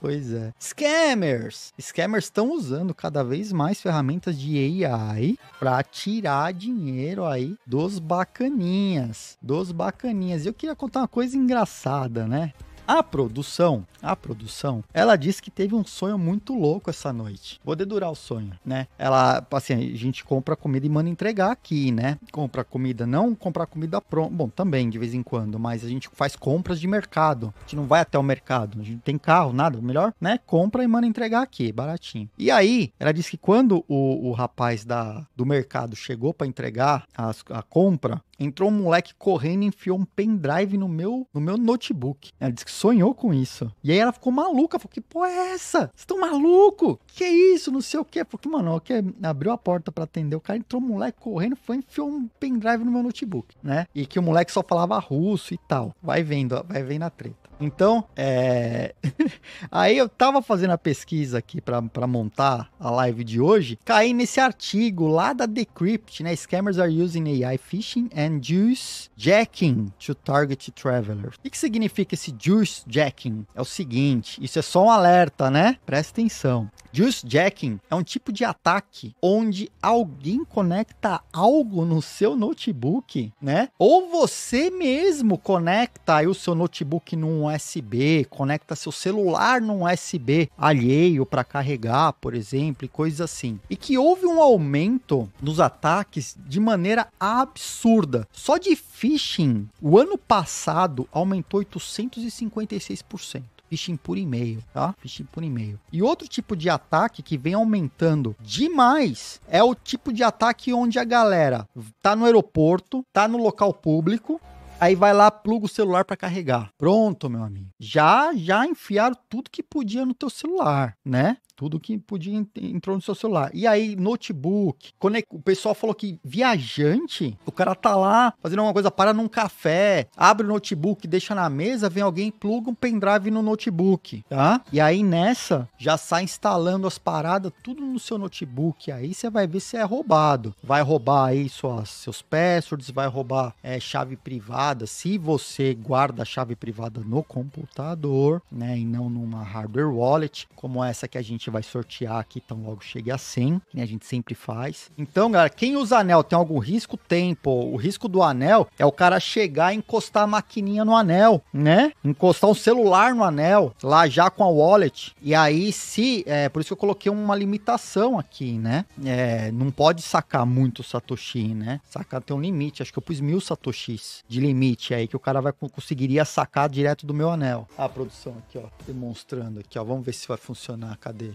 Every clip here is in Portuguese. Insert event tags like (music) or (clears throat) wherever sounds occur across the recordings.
Pois é. Scammers! Scammers estão usando cada vez mais ferramentas de AI para tirar dinheiro aí dos bacaninhas. Dos bacaninhas. E eu queria contar uma coisa engraçada, né? A produção, a produção, ela disse que teve um sonho muito louco essa noite. Vou dedurar o sonho, né? Ela, assim, a gente compra comida e manda entregar aqui, né? Compra comida, não comprar comida pronta. Bom, também de vez em quando, mas a gente faz compras de mercado. A gente não vai até o mercado, a gente não tem carro, nada, melhor, né? Compra e manda entregar aqui, baratinho. E aí, ela disse que quando o, o rapaz da, do mercado chegou para entregar as, a compra, Entrou um moleque correndo e enfiou um pendrive no meu, no meu notebook. Ela disse que sonhou com isso. E aí ela ficou maluca, falou: que porra é essa? Vocês estão maluco? Que é isso? Não sei o quê. Porque, mano, que abriu a porta para atender o cara, entrou um moleque correndo, foi enfiou um pendrive no meu notebook, né? E que o moleque só falava russo e tal. Vai vendo, vai vendo a treta. Então, é... (laughs) aí eu tava fazendo a pesquisa aqui para montar a live de hoje, caí nesse artigo lá da Decrypt, né? Scammers are using AI phishing and juice jacking to target travelers. O que, que significa esse juice jacking? É o seguinte, isso é só um alerta, né? Presta atenção. Juice jacking é um tipo de ataque onde alguém conecta algo no seu notebook, né? Ou você mesmo conecta o seu notebook num USB, conecta seu celular num USB alheio para carregar, por exemplo, e coisas assim. E que houve um aumento nos ataques de maneira absurda. Só de phishing, o ano passado aumentou 856% phishing por e-mail, tá? Phishing por e-mail. E outro tipo de ataque que vem aumentando demais é o tipo de ataque onde a galera tá no aeroporto, tá no local público, Aí vai lá, pluga o celular para carregar. Pronto, meu amigo. Já, já enfiaram tudo que podia no teu celular, né? tudo que podia entrou no seu celular. E aí, notebook, o pessoal falou que viajante, o cara tá lá fazendo alguma coisa, para num café, abre o notebook, deixa na mesa, vem alguém, pluga um pendrive no notebook, tá? E aí nessa, já sai instalando as paradas, tudo no seu notebook. Aí você vai ver se é roubado. Vai roubar aí suas, seus passwords, vai roubar é, chave privada. Se você guarda a chave privada no computador, né, e não numa hardware wallet, como essa que a gente gente vai sortear aqui tão logo chegue a 100, que a gente sempre faz. Então, galera, quem usa anel tem algum risco? Tem, pô. O risco do anel é o cara chegar e encostar a maquininha no anel, né? Encostar um celular no anel, lá já com a wallet. E aí, se. É, por isso que eu coloquei uma limitação aqui, né? É, não pode sacar muito Satoshi, né? Sacar tem um limite. Acho que eu pus mil Satoshis de limite aí que o cara vai conseguiria sacar direto do meu anel. A produção aqui, ó, demonstrando aqui, ó. Vamos ver se vai funcionar. Cadê?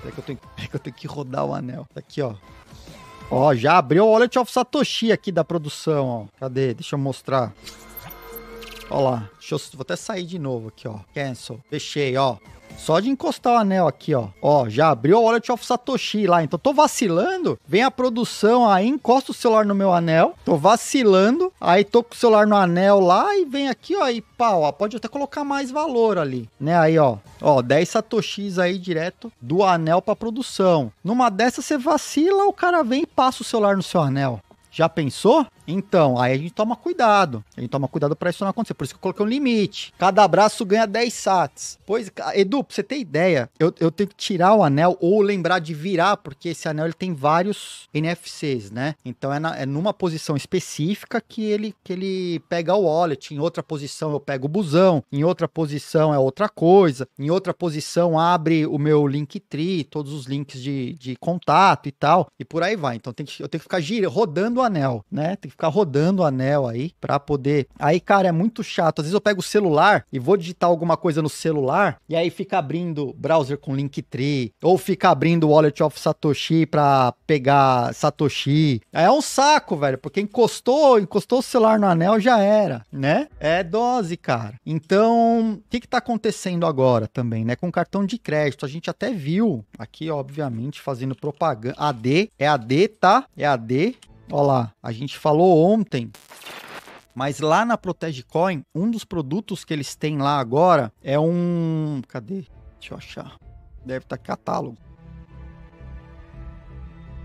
Peraí que eu tenho, (laughs) que eu tenho que rodar o anel. Tá aqui, ó. Ó, já abriu o Wallet of Satoshi aqui da produção, ó. Cadê? Deixa eu mostrar. Ó lá. Deixa eu, vou até sair de novo aqui, ó. Cancel. Fechei, ó. Só de encostar o anel aqui, ó. Ó, já abriu o Wallet of Satoshi lá. Então tô vacilando. Vem a produção aí, encosta o celular no meu anel. Tô vacilando. Aí tô com o celular no anel lá e vem aqui, ó. E pá, ó. Pode até colocar mais valor ali, né? Aí, ó. Ó, 10 Satoshis aí direto do anel pra produção. Numa dessa você vacila, o cara vem e passa o celular no seu anel. Já pensou? Então, aí a gente toma cuidado. A gente toma cuidado para isso não acontecer. Por isso que eu coloquei um limite. Cada abraço ganha 10 sats. Pois, Edu, pra você ter ideia, eu, eu tenho que tirar o anel ou lembrar de virar, porque esse anel ele tem vários NFCs, né? Então é, na, é numa posição específica que ele, que ele pega o wallet. Em outra posição eu pego o busão. Em outra posição é outra coisa. Em outra posição abre o meu Linktree, todos os links de, de contato e tal. E por aí vai. Então tem que, eu tenho que ficar girando, rodando o anel, né? Tem ficar rodando o anel aí para poder. Aí, cara, é muito chato. Às vezes eu pego o celular e vou digitar alguma coisa no celular e aí fica abrindo browser com Linktree ou fica abrindo Wallet of Satoshi para pegar Satoshi. É um saco, velho, porque encostou, encostou o celular no anel já era, né? É dose, cara. Então, o que que tá acontecendo agora também, né? Com cartão de crédito, a gente até viu aqui, obviamente, fazendo propaganda. AD, é AD, tá? É AD. Olha lá, a gente falou ontem mas lá na Protege Coin, um dos produtos que eles têm lá agora é um. Cadê? Deixa eu achar. Deve estar tá catálogo.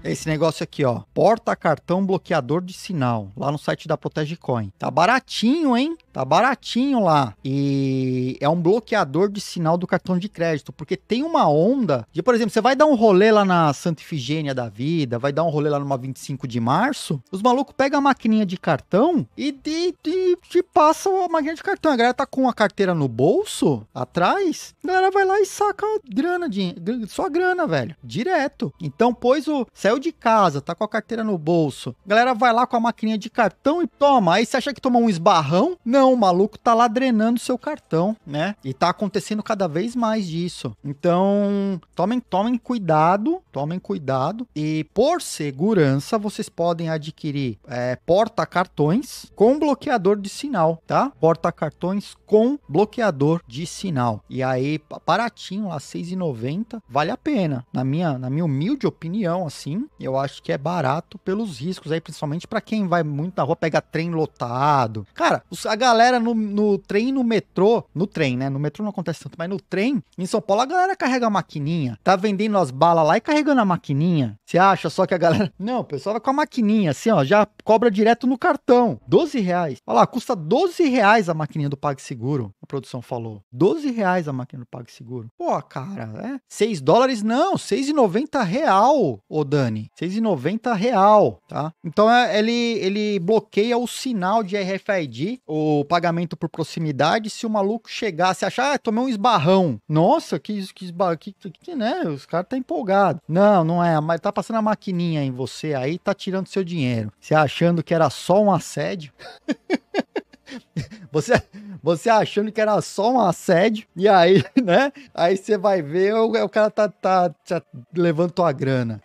É esse negócio aqui, ó. Porta cartão bloqueador de sinal, lá no site da Protege Coin. Tá baratinho, hein? Tá baratinho lá. E é um bloqueador de sinal do cartão de crédito, porque tem uma onda de, por exemplo, você vai dar um rolê lá na Santa Ifigênia da vida, vai dar um rolê lá numa 25 de março, os malucos pegam a maquininha de cartão e de, de, de passam a maquininha de cartão. A galera tá com a carteira no bolso, atrás, a galera vai lá e saca grana, de, só grana, velho, direto. Então, pois o saiu de casa, tá com a carteira no bolso, a galera vai lá com a maquininha de cartão e toma. Aí você acha que tomou um esbarrão? Não não, o maluco tá lá drenando seu cartão, né? E tá acontecendo cada vez mais disso. Então, tomem, tomem cuidado, tomem cuidado. E por segurança, vocês podem adquirir é, porta-cartões com bloqueador de sinal, tá? Porta-cartões com bloqueador de sinal. E aí, baratinho, lá R$6,90, vale a pena. Na minha, na minha humilde opinião, assim, eu acho que é barato pelos riscos aí, principalmente para quem vai muito na rua, pega trem lotado. Cara, a galera galera no, no trem, no metrô, no trem, né? No metrô não acontece tanto, mas no trem, em São Paulo, a galera carrega a maquininha, tá vendendo as balas lá e carregando a maquininha. Você acha só que a galera. (laughs) Não, o pessoal vai com a maquininha, assim, ó, já cobra direto no cartão. 12 reais. Olha lá, custa 12 reais a maquininha do PagSeguro, a produção falou. 12 reais a maquininha do PagSeguro. Pô, cara, é? 6 dólares? Não, 6,90 real, ô Dani. 6,90 real, tá? Então, é, ele, ele bloqueia o sinal de RFID, o pagamento por proximidade se o maluco chegasse e achar, ah, tomei um esbarrão. Nossa, que, que esbarrão, que, que, né? Os caras tá empolgado. Não, não é, mas tá passando a maquininha em você aí, tá tirando seu dinheiro. Você achando que era só um assédio? (laughs) você, você achando que era só um assédio, e aí, (laughs) né? Aí você vai ver, o, o cara tá, tá, tá levando tua grana.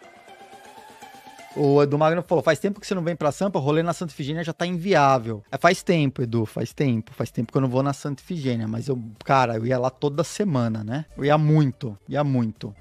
O Edu Magno falou: faz tempo que você não vem pra Sampa, o rolê na Santa Ifigênia já tá inviável. É, faz tempo, Edu, faz tempo. Faz tempo que eu não vou na Santa Ifigênia, mas eu, cara, eu ia lá toda semana, né? Eu ia muito, ia muito.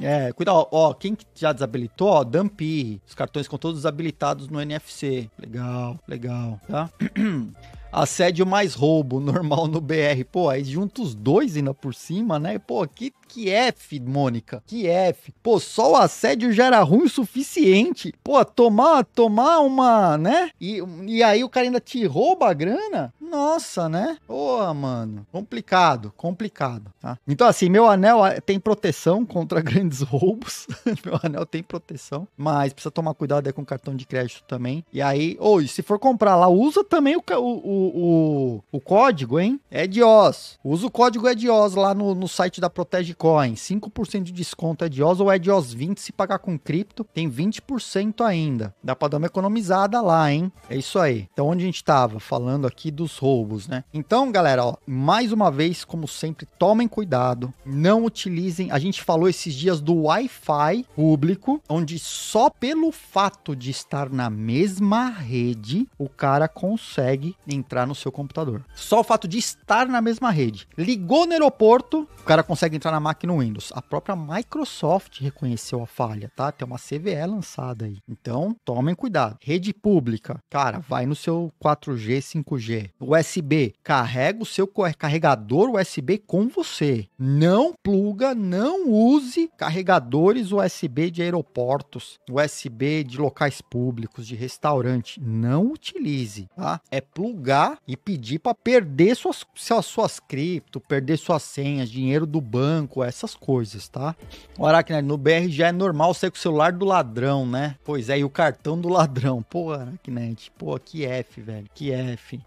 É, cuidado, ó, quem já desabilitou, ó, Dampi, os cartões com todos desabilitados no NFC. Legal, legal, tá? (clears throat) assédio mais roubo normal no BR. Pô, aí junta os dois ainda por cima, né? Pô, que que f, Mônica. Que f. Pô, só o assédio já era ruim o suficiente. Pô, tomar, tomar uma, né? E, e aí o cara ainda te rouba a grana? Nossa, né? Pô, mano. Complicado, complicado, tá? Então, assim, meu anel ah, tem proteção contra (laughs) grandes roubos. (laughs) meu anel tem proteção. Mas precisa tomar cuidado aí com o cartão de crédito também. E aí, ou oh, se for comprar lá, usa também o, o, o, o código, hein? É de Oz. Usa o código é de Oz lá no, no site da Protege Bitcoin, 5% de desconto é de OS ou é de OS 20 se pagar com cripto, tem 20% ainda. Dá para dar uma economizada lá, hein? É isso aí. Então, onde a gente estava falando aqui dos roubos, né? Então, galera, ó, mais uma vez, como sempre, tomem cuidado, não utilizem. A gente falou esses dias do Wi-Fi público, onde só pelo fato de estar na mesma rede, o cara consegue entrar no seu computador. Só o fato de estar na mesma rede. Ligou no aeroporto, o cara consegue entrar na máquina Windows. A própria Microsoft reconheceu a falha, tá? Tem uma CVE lançada aí. Então, tomem cuidado. Rede pública, cara, vai no seu 4G, 5G. USB, carrega o seu carregador USB com você. Não pluga, não use carregadores USB de aeroportos, USB de locais públicos, de restaurante. Não utilize, tá? É plugar e pedir para perder suas, suas cripto, perder suas senhas, dinheiro do banco, pouco essas coisas, tá? O Aracne, no BR já é normal ser com o celular do ladrão, né? Pois é, e o cartão do ladrão. Pô, Aracnet, pô, que F, velho, que F.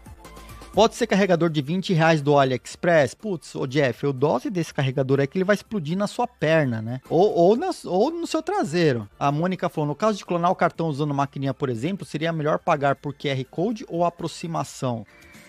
Pode ser carregador de 20 reais do AliExpress? Putz, ô Jeff, o dose desse carregador é que ele vai explodir na sua perna, né? Ou, ou, nas, ou no seu traseiro. A Mônica falou: no caso de clonar o cartão usando maquininha, por exemplo, seria melhor pagar por QR Code ou aproximação?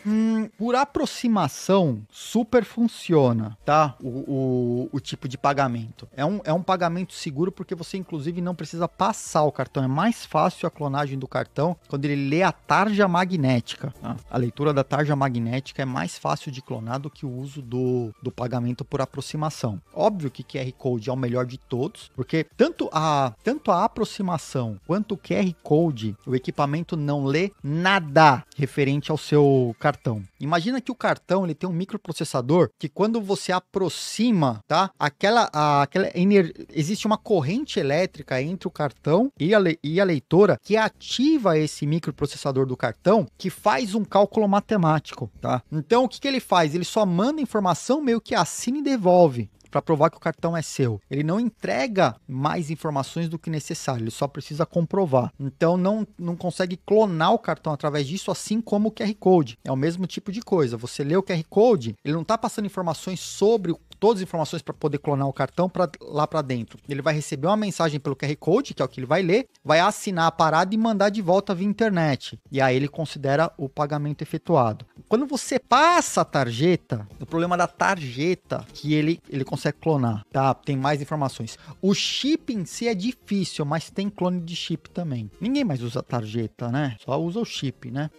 Hum, por aproximação, super funciona, tá? O, o, o, tipo de pagamento. É um, é um pagamento seguro porque você, inclusive, não precisa passar o cartão. É mais fácil a clonagem do cartão quando ele lê a tarja magnética. Tá? A leitura da tarja magnética é mais fácil de clonar do que o uso do, do pagamento por aproximação. Óbvio que QR Code é o melhor de todos, porque tanto a, tanto a aproximação quanto o QR Code, o equipamento não lê nada referente ao seu cartão cartão. Imagina que o cartão ele tem um microprocessador que quando você aproxima, tá? Aquela, a, aquela ener... existe uma corrente elétrica entre o cartão e a, le... e a leitora que ativa esse microprocessador do cartão que faz um cálculo matemático, tá? Então o que, que ele faz? Ele só manda informação meio que assina e devolve para provar que o cartão é seu. Ele não entrega mais informações do que necessário, ele só precisa comprovar. Então não, não consegue clonar o cartão através disso, assim como o QR Code. É o mesmo tipo de coisa. Você lê o QR Code, ele não está passando informações sobre o todas as informações para poder clonar o cartão para lá para dentro. Ele vai receber uma mensagem pelo QR Code, que é o que ele vai ler, vai assinar a parada e mandar de volta via internet. E aí ele considera o pagamento efetuado. Quando você passa a tarjeta, o problema da tarjeta que ele, ele consegue clonar, tá? Tem mais informações. O chip em si é difícil, mas tem clone de chip também. Ninguém mais usa tarjeta, né? Só usa o chip, né?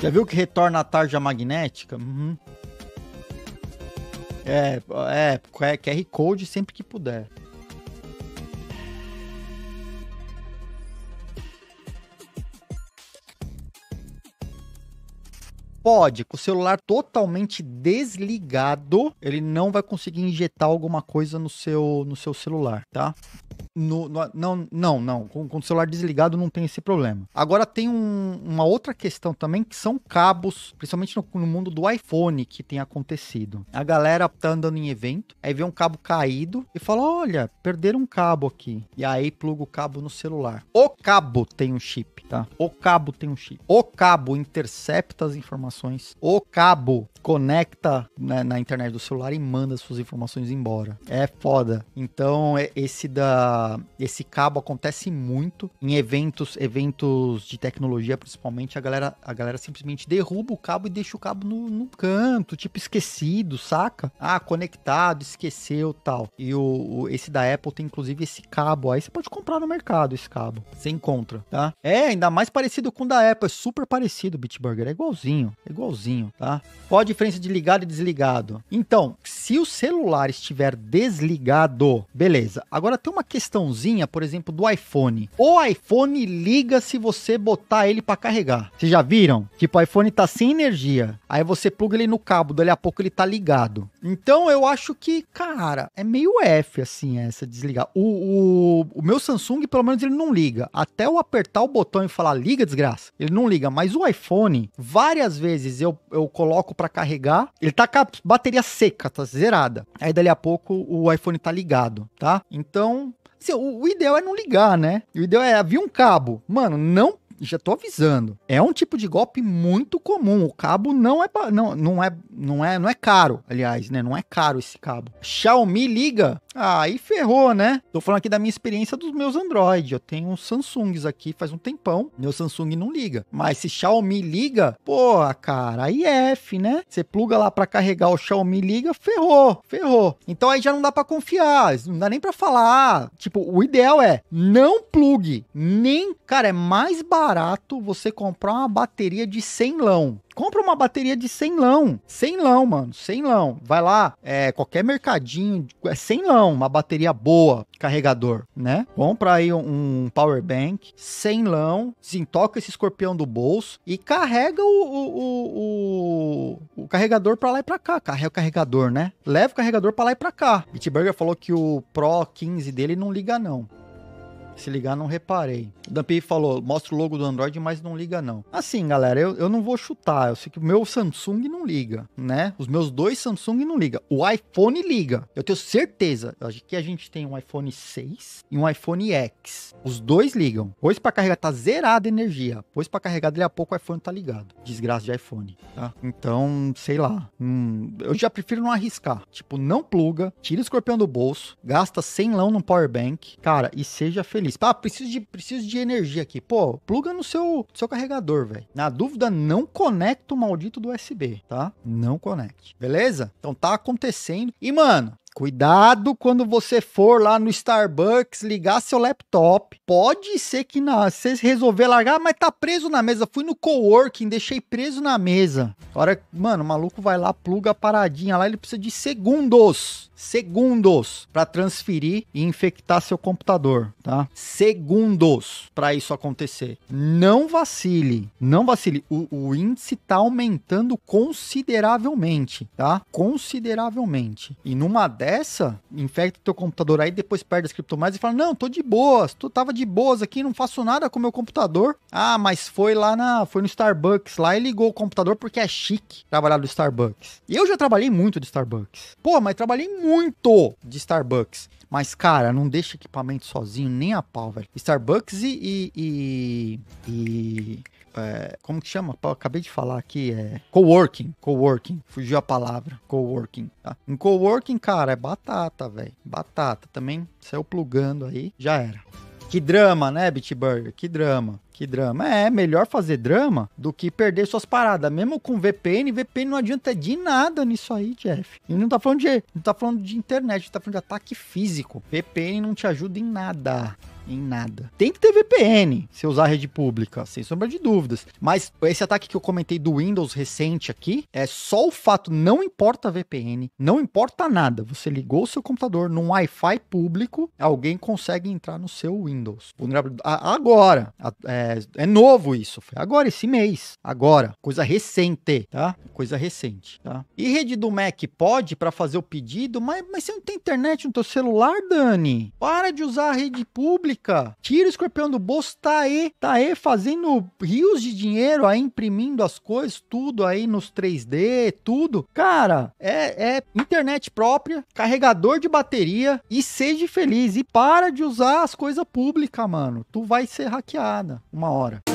Já viu que retorna a tarja magnética? Uhum. É, é, é QR Code sempre que puder. pode, com o celular totalmente desligado, ele não vai conseguir injetar alguma coisa no seu, no seu celular, tá? No, no, não, não, não. Com, com, o celular desligado não tem esse problema. Agora tem um, uma outra questão também que são cabos, principalmente no, no, mundo do iPhone que tem acontecido. A galera tá andando em evento, aí vê um cabo caído e fala: olha, perderam um cabo aqui. E aí pluga o cabo no celular. O cabo tem um chip, tá? O cabo tem um chip. O cabo intercepta as informações. O cabo conecta né, na internet do celular e manda suas informações embora. É foda. Então, é esse da esse cabo acontece muito em eventos, eventos de tecnologia, principalmente. A galera, a galera simplesmente derruba o cabo e deixa o cabo no, no canto, tipo esquecido, saca? Ah, conectado, esqueceu, tal. E o, o, esse da Apple tem inclusive esse cabo. Aí você pode comprar no mercado esse cabo. Você encontra, tá? É ainda mais parecido com o da Apple, é super parecido o Bitburger, é igualzinho, é igualzinho, tá? Qual a diferença de ligado e desligado? Então, se o celular estiver desligado, beleza. Agora tem uma questão questãozinha, por exemplo, do iPhone. O iPhone liga se você botar ele para carregar. Vocês já viram? Tipo, o iPhone tá sem energia. Aí você pluga ele no cabo, dali a pouco ele tá ligado. Então eu acho que, cara, é meio F assim essa desligar. O, o, o meu Samsung, pelo menos, ele não liga. Até eu apertar o botão e falar liga, desgraça, ele não liga. Mas o iPhone, várias vezes eu, eu coloco para carregar, ele tá com a bateria seca, tá zerada. Aí dali a pouco o iPhone tá ligado, tá? Então, o ideal é não ligar, né? O ideal é havia um cabo. Mano, não já tô avisando. É um tipo de golpe muito comum. O cabo não é não, não é não é não é caro, aliás, né? Não é caro esse cabo. Xiaomi liga. Ah, aí ferrou, né? Tô falando aqui da minha experiência dos meus Android. Eu tenho uns Samsungs aqui faz um tempão. Meu Samsung não liga. Mas se Xiaomi liga, pô, cara, aí é F, né? Você pluga lá para carregar o Xiaomi liga, ferrou, ferrou. Então aí já não dá para confiar, não dá nem para falar. Tipo, o ideal é não plugue, nem, cara, é mais barato barato você comprar uma bateria de 100 lão. Compra uma bateria de 100 lão. 100 lão, mano. 100 lão. Vai lá, é, qualquer mercadinho, é 100 lão, uma bateria boa, carregador, né? Compra aí um, um power bank, 100 lão, desentoca esse escorpião do bolso e carrega o, o, o, o carregador para lá e para cá. Carrega o carregador, né? Leva o carregador para lá e para cá. Bitburger falou que o Pro 15 dele não liga não. Se ligar, não reparei. O Dampi falou, mostra o logo do Android, mas não liga não. Assim, galera, eu, eu não vou chutar. Eu sei que o meu Samsung não liga, né? Os meus dois Samsung não liga. O iPhone liga. Eu tenho certeza que a gente tem um iPhone 6 e um iPhone X. Os dois ligam. Pois para carregar tá zerada a energia. Pois para carregar daí a pouco o iPhone tá ligado. Desgraça de iPhone, tá? Então, sei lá. Hum, eu já prefiro não arriscar. Tipo, não pluga, tira o escorpião do bolso, gasta 100 lão no power bank, cara, e seja feliz isso. Ah, preciso de, preciso de energia aqui. Pô, pluga no seu, seu carregador, velho. Na dúvida, não conecta o maldito do USB, tá? Não conecte. Beleza? Então tá acontecendo. E, mano, Cuidado quando você for lá no Starbucks ligar seu laptop. Pode ser que não você resolver largar, mas tá preso na mesa. Fui no coworking, deixei preso na mesa. Hora, mano, o maluco vai lá, pluga a paradinha lá, ele precisa de segundos. Segundos para transferir e infectar seu computador, tá? Segundos para isso acontecer. Não vacile, não vacile. O, o índice tá aumentando consideravelmente, tá? Consideravelmente. E numa essa, infecta teu computador aí, depois perde as criptomoedas e fala: Não, tô de boas, tu tava de boas aqui, não faço nada com o meu computador. Ah, mas foi lá na. Foi no Starbucks lá e ligou o computador porque é chique trabalhar do Starbucks. Eu já trabalhei muito de Starbucks. Pô, mas trabalhei muito de Starbucks. Mas, cara, não deixa equipamento sozinho nem a pau, velho. Starbucks e, e, e, e é, como que chama? Pô, acabei de falar aqui, é coworking, coworking, fugiu a palavra, coworking, tá? coworking, cara, é batata, velho, batata também, saiu plugando aí, já era. Que drama, né, Bitburger? Que drama. Que drama. É, melhor fazer drama do que perder suas paradas. Mesmo com VPN, VPN não adianta de nada nisso aí, Jeff. E não tá falando de, não tá falando de internet, tá falando de ataque físico. VPN não te ajuda em nada em nada. Tem que ter VPN se usar rede pública, sem sombra de dúvidas. Mas esse ataque que eu comentei do Windows recente aqui é só o fato, não importa VPN, não importa nada. Você ligou o seu computador num Wi-Fi público, alguém consegue entrar no seu Windows. Agora, é, é novo isso, foi agora esse mês, agora, coisa recente, tá? Coisa recente, tá? E rede do Mac pode para fazer o pedido, mas, mas você não tem internet no teu celular, Dani? Para de usar a rede pública lógica. Tira o escorpião do bolso, tá aí, tá aí fazendo rios de dinheiro aí, imprimindo as coisas, tudo aí nos 3D, tudo. Cara, é, é internet própria, carregador de bateria e seja feliz. E para de usar as coisas públicas, mano. Tu vai ser hackeada uma hora.